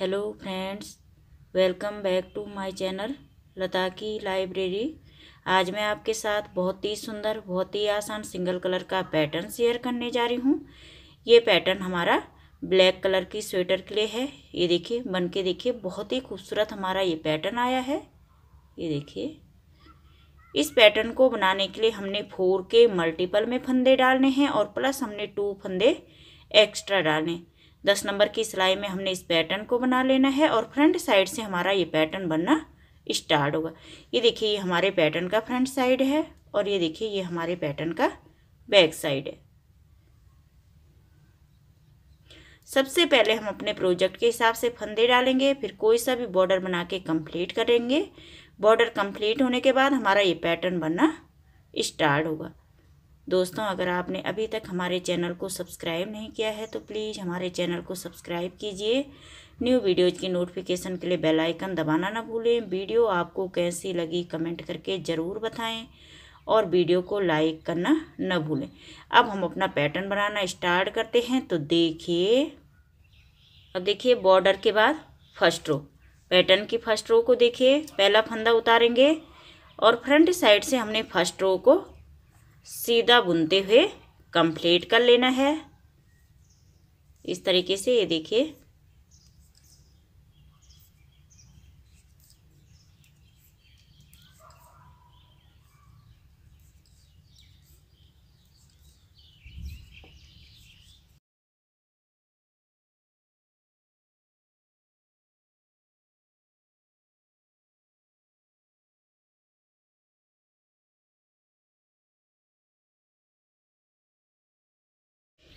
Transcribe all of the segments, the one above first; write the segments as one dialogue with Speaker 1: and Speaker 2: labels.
Speaker 1: hello friends welcome back to my channel Lata की library आज मैं आपके साथ बहुत ही सुंदर बहुत ही आसान सिंगल कलर का पैटर्न शेयर करने जा रही हूँ ये पैटर्न हमारा ब्लैक कलर की स्वेटर के लिए है ये देखिए बन के देखिए बहुत ही खूबसूरत हमारा ये पैटर्न आया है ये देखिए इस पैटर्न को बनाने के लिए हमने फोर के मल्टीपल में फंदे डालने हैं और प्लस हमने टू फंदे एक्स्ट्रा डालने दस नंबर की सिलाई में हमने इस पैटर्न को बना लेना है और फ्रंट साइड से हमारा ये पैटर्न बनना स्टार्ट होगा ये देखिए ये हमारे पैटर्न का फ्रंट साइड है और ये देखिए ये हमारे पैटर्न का बैक साइड है सबसे पहले हम अपने प्रोजेक्ट के हिसाब से फंदे डालेंगे फिर कोई सा भी बॉर्डर बना के कंप्लीट करेंगे बॉर्डर कंप्लीट होने के बाद हमारा ये पैटर्न बनना स्टार्ट होगा दोस्तों अगर आपने अभी तक हमारे चैनल को सब्सक्राइब नहीं किया है तो प्लीज़ हमारे चैनल को सब्सक्राइब कीजिए न्यू वीडियोज़ की नोटिफिकेशन के लिए बेल आइकन दबाना ना भूलें वीडियो आपको कैसी लगी कमेंट करके ज़रूर बताएं और वीडियो को लाइक करना न भूलें अब हम अपना पैटर्न बनाना स्टार्ट करते हैं तो देखिए अब देखिए बॉर्डर के बाद फर्स्ट रो पैटर्न की फर्स्ट रो को देखिए पहला फंदा उतारेंगे और फ्रंट साइड से हमने फर्स्ट रो को सीधा बुनते हुए कंप्लीट कर लेना है इस तरीके से ये देखिए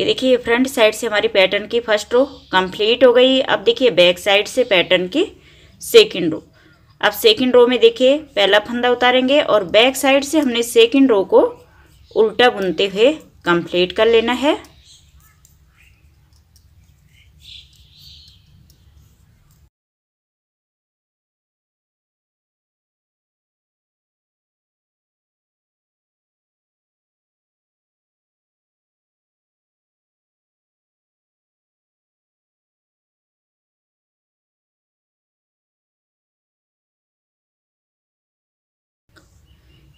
Speaker 2: ये देखिए फ्रंट साइड से हमारी पैटर्न की फर्स्ट रो कंप्लीट हो गई अब
Speaker 1: देखिए बैक साइड से पैटर्न की सेकंड रो अब सेकंड रो में देखिए पहला फंदा उतारेंगे और बैक साइड से हमने सेकंड रो को उल्टा बुनते हुए कंप्लीट
Speaker 2: कर लेना है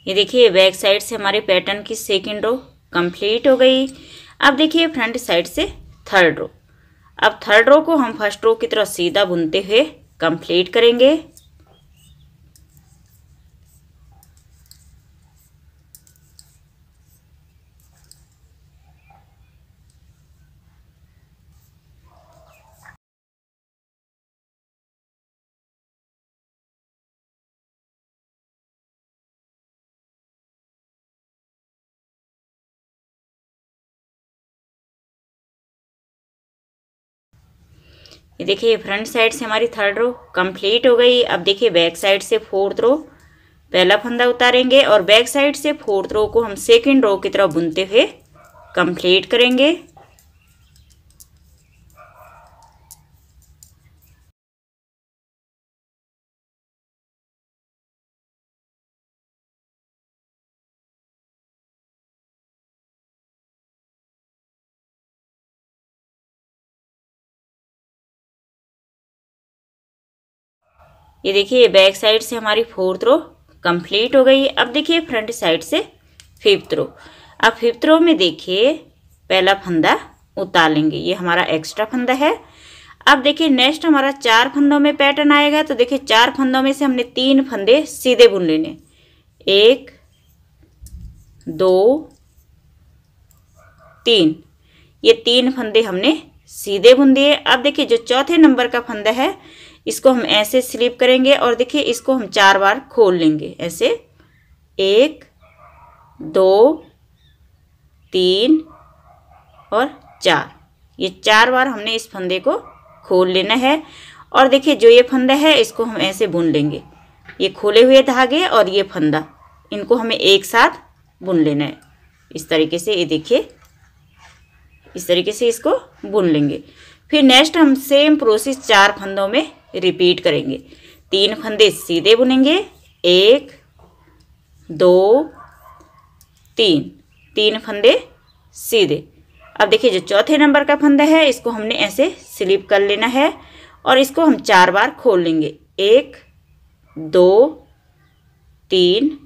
Speaker 2: ये देखिए बैक साइड से हमारे पैटर्न की सेकेंड रो कंप्लीट हो
Speaker 1: गई अब देखिए फ्रंट साइड से थर्ड रो अब थर्ड रो को हम फर्स्ट रो की तरह सीधा बुनते हुए कंप्लीट करेंगे ये देखिए फ्रंट साइड से हमारी थर्ड रो कंप्लीट हो गई अब देखिए बैक साइड से फोर्थ रो पहला फंदा उतारेंगे और बैक साइड से फोर्थ रो को हम सेकेंड रो की तरफ बुनते हुए
Speaker 2: कंप्लीट करेंगे ये देखिए बैक साइड से हमारी फोर्थ रो
Speaker 1: कंप्लीट हो गई अब देखिए फ्रंट साइड से फिफ्थ रो अब फिफ्थ रो में देखिए पहला फंदा उतार लेंगे ये हमारा एक्स्ट्रा फंदा है अब देखिए नेक्स्ट हमारा चार फंदों में पैटर्न आएगा तो देखिए चार फंदों में से हमने तीन फंदे सीधे बुन लेने एक दो तीन ये तीन फंदे हमने सीधे बुन दिए अब देखिए जो चौथे नंबर का फंदा है इसको हम ऐसे स्लिप करेंगे और देखिए इसको हम चार बार खोल लेंगे ऐसे एक दो तीन और चार ये चार बार हमने इस फंदे को खोल लेना है और देखिए जो ये फंदा है इसको हम ऐसे बुन लेंगे ये खोले हुए धागे और ये फंदा इनको हमें एक साथ बुन लेना है इस तरीके से ये देखिए इस तरीके से इसको बुन लेंगे फिर नेक्स्ट हम सेम प्रोसेस चार फंदों में रिपीट करेंगे तीन फंदे सीधे बुनेंगे एक दो तीन तीन फंदे सीधे अब देखिए जो चौथे नंबर का फंदा है इसको हमने ऐसे स्लिप कर लेना है और इसको हम चार बार खोल लेंगे एक दो तीन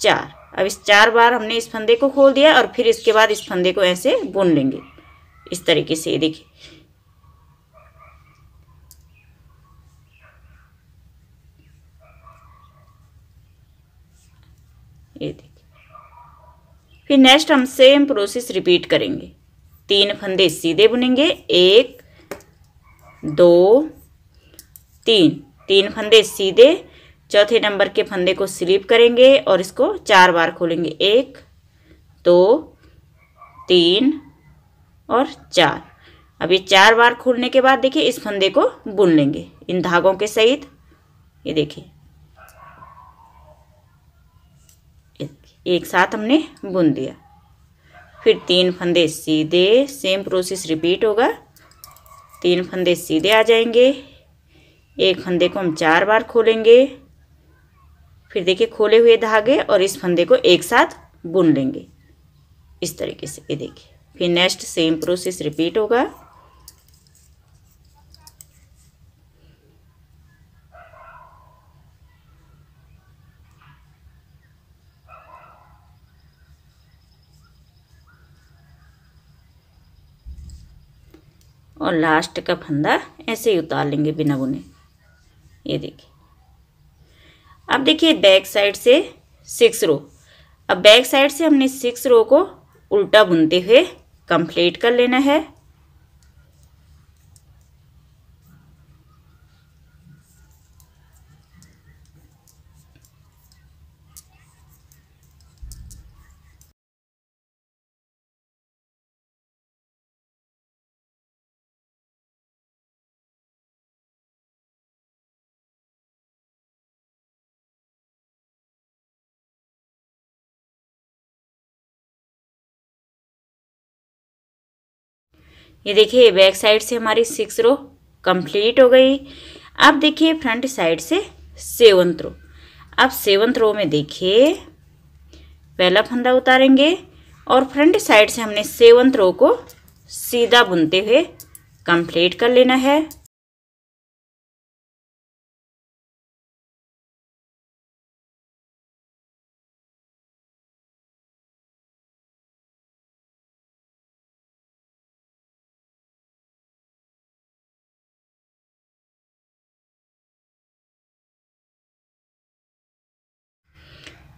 Speaker 1: चार अब इस चार बार हमने इस फंदे को खोल दिया और फिर इसके बाद इस फंदे को ऐसे बुन लेंगे इस तरीके से देखिए ये देखिए फिर नेक्स्ट हम सेम प्रोसेस रिपीट करेंगे तीन फंदे सीधे बुनेंगे एक दो तीन तीन फंदे सीधे चौथे नंबर के फंदे को स्लिप करेंगे और इसको चार बार खोलेंगे एक दो तीन और चार अब ये चार बार खोलने के बाद देखिए इस फंदे को बुन लेंगे इन धागों के सहित ये देखिए एक साथ हमने बुन दिया फिर तीन फंदे सीधे सेम प्रोसेस रिपीट होगा तीन फंदे सीधे आ जाएंगे एक फंदे को हम चार बार खोलेंगे फिर देखिए खोले हुए धागे और इस फंदे को एक साथ बुन लेंगे इस तरीके से ये देखिए फिर नेक्स्ट सेम प्रोसेस रिपीट होगा और लास्ट का फंदा ऐसे ही उतार लेंगे बिना बुने ये देखिए अब देखिए बैक साइड से सिक्स रो अब बैक साइड से हमने सिक्स रो को उल्टा बुनते हुए कंप्लीट कर लेना है
Speaker 2: ये देखिए बैक साइड से हमारी सिक्स रो
Speaker 1: कंप्लीट हो गई अब देखिए फ्रंट साइड से सेवंथ रो अब सेवंथ रो में देखिए पहला फंदा उतारेंगे और फ्रंट साइड
Speaker 2: से हमने सेवंथ रो को सीधा बुनते हुए कंप्लीट कर लेना है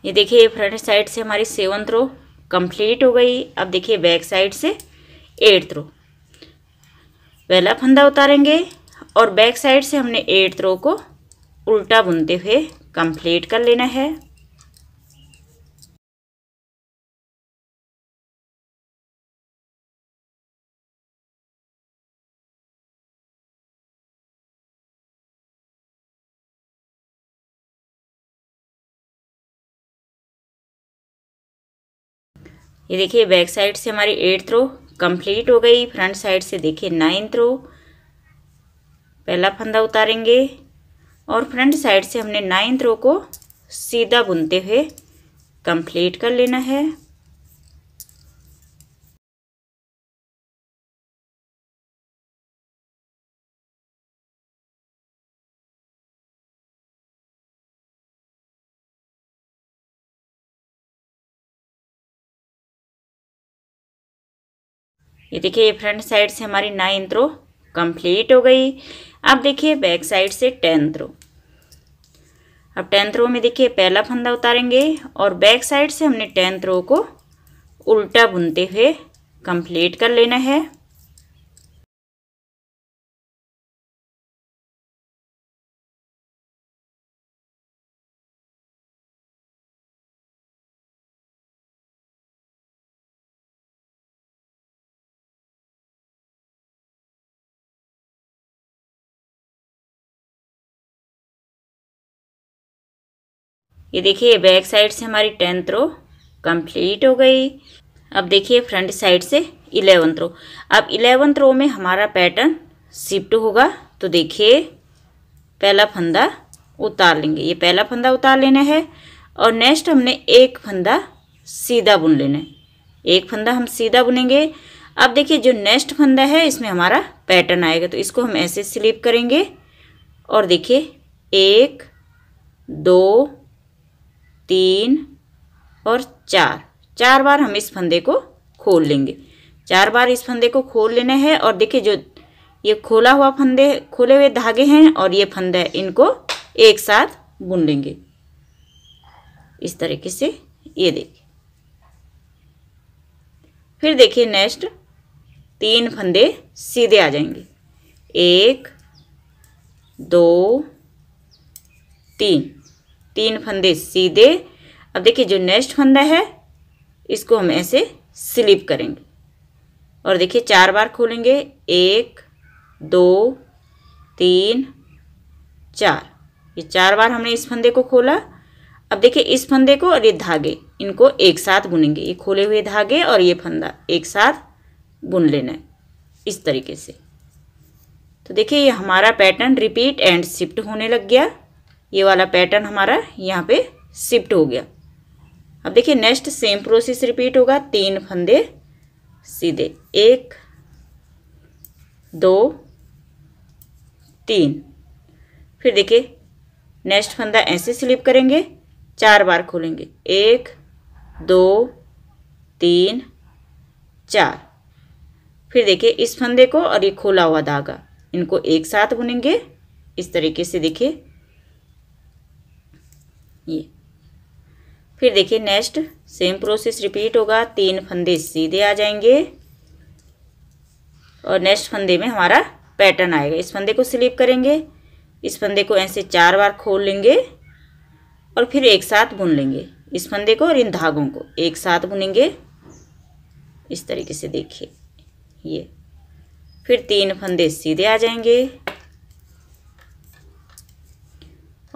Speaker 2: ये देखिए फ्रंट साइड से हमारी सेवन्थ रो कंप्लीट हो गई अब देखिए
Speaker 1: बैक साइड से एट्थ रो पहला फंदा उतारेंगे और बैक साइड से हमने एट्थ रो को उल्टा बुनते हुए कंप्लीट कर लेना
Speaker 2: है ये देखिए बैक साइड से
Speaker 1: हमारी एट रो कंप्लीट हो गई फ्रंट साइड से देखिए नाइन्थ रो पहला फंदा उतारेंगे और फ्रंट साइड से हमने नाइन्थ रो को
Speaker 2: सीधा बुनते हुए कंप्लीट कर लेना है ये देखिए फ्रंट साइड से हमारी नाइन्थ रो कंप्लीट हो गई
Speaker 1: अब देखिए बैक साइड से टेंथ रो अब टेंथ रो में देखिए पहला फंदा उतारेंगे और बैक साइड से हमने टेंथ रो को उल्टा बुनते हुए
Speaker 2: कंप्लीट कर लेना है ये देखिए बैक साइड से हमारी टेंथ रो कंप्लीट हो गई अब देखिए फ्रंट
Speaker 1: साइड से इलेवंथ रो अब इलेवंथ रो में हमारा पैटर्न शिफ्ट होगा तो देखिए पहला फंदा उतार लेंगे ये पहला फंदा उतार लेना है और नेक्स्ट हमने एक फंदा सीधा बुन लेना है एक फंदा हम सीधा बुनेंगे अब देखिए जो नेक्स्ट फंदा है इसमें हमारा पैटर्न आएगा तो इसको हम ऐसे स्लिप करेंगे और देखिए एक दो तीन और चार चार बार हम इस फंदे को खोल लेंगे चार बार इस फंदे को खोल लेना है और देखिए जो ये खोला हुआ फंदे खोले हुए धागे हैं और ये फंदे इनको एक साथ बुन लेंगे इस तरीके से ये देखिए फिर देखिए नेक्स्ट तीन फंदे सीधे आ जाएंगे एक दो तीन तीन फंदे सीधे अब देखिए जो नेक्स्ट फंदा है इसको हम ऐसे स्लिप करेंगे और देखिए चार बार खोलेंगे एक दो तीन चार ये चार बार हमने इस फंदे को खोला अब देखिए इस फंदे को और ये धागे इनको एक साथ बुनेंगे ये खोले हुए धागे और ये फंदा एक साथ बुन लेना है इस तरीके से तो देखिए ये हमारा पैटर्न रिपीट एंड शिफ्ट होने लग गया ये वाला पैटर्न हमारा यहाँ पे शिफ्ट हो गया अब देखिए नेक्स्ट सेम प्रोसेस रिपीट होगा तीन फंदे सीधे एक दो तीन फिर देखिए नेक्स्ट फंदा ऐसे स्लिप करेंगे चार बार खोलेंगे एक दो तीन चार फिर देखिए इस फंदे को और ये खोला हुआ धागा इनको एक साथ बुनेंगे इस तरीके से देखिए ये फिर देखिए नेक्स्ट सेम प्रोसेस रिपीट होगा तीन फंदे सीधे आ जाएंगे और नेक्स्ट फंदे में हमारा पैटर्न आएगा इस फंदे को स्लिप करेंगे इस फंदे को ऐसे चार बार खोल लेंगे और फिर एक साथ बुन लेंगे इस फंदे को और इन धागों को एक साथ बुनेंगे इस तरीके से देखिए ये फिर तीन फंदे सीधे आ जाएंगे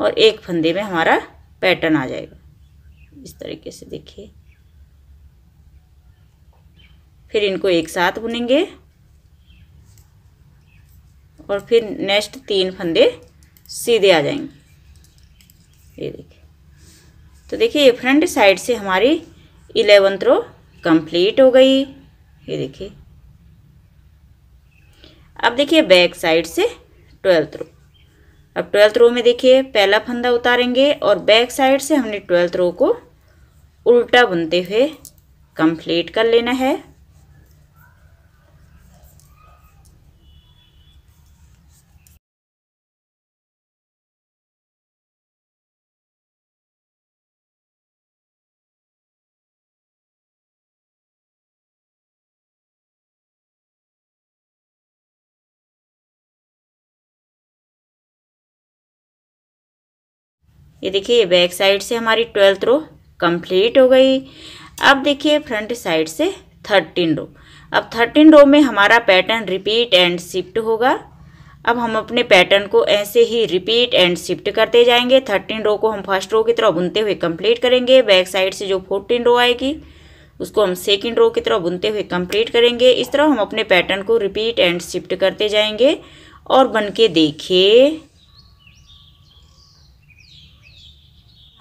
Speaker 1: और एक फंदे में हमारा पैटर्न आ जाएगा इस तरीके से देखिए फिर इनको एक साथ बुनेंगे और फिर नेक्स्ट तीन फंदे सीधे आ जाएंगे ये देखिए तो देखिए ये फ्रंट साइड से हमारी इलेवंथ रो कंप्लीट हो गई ये देखिए अब देखिए बैक साइड से ट्वेल्थ रो अब ट्वेल्थ रो में देखिए पहला फंदा उतारेंगे और बैक साइड से हमने ट्वेल्थ रो को उल्टा बुनते हुए कंप्लीट कर लेना है
Speaker 2: ये देखिए बैक साइड से हमारी
Speaker 1: ट्वेल्थ रो कंप्लीट हो गई अब देखिए फ्रंट साइड से थर्टीन रो अब थर्टीन रो में हमारा पैटर्न रिपीट एंड शिफ्ट होगा अब हम अपने पैटर्न को ऐसे ही रिपीट एंड शिफ्ट करते जाएंगे थर्टीन रो को हम फर्स्ट रो की तरह बुनते हुए कंप्लीट करेंगे बैक साइड से जो फोर्टीन रो आएगी उसको हम सेकेंड रो की तरह बुनते हुए कंप्लीट करेंगे इस तरह हम अपने पैटर्न को रिपीट एंड शिफ्ट करते जाएंगे और बन के देखिए